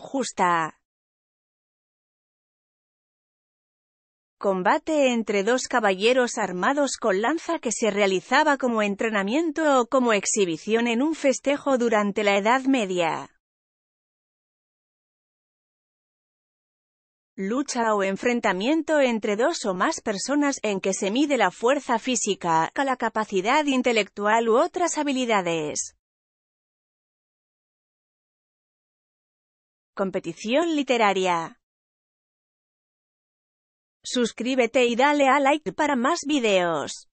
justa. Combate entre dos caballeros armados con lanza que se realizaba como entrenamiento o como exhibición en un festejo durante la Edad Media. lucha o enfrentamiento entre dos o más personas en que se mide la fuerza física, la capacidad intelectual u otras habilidades. competición literaria. Suscríbete y dale a like para más videos.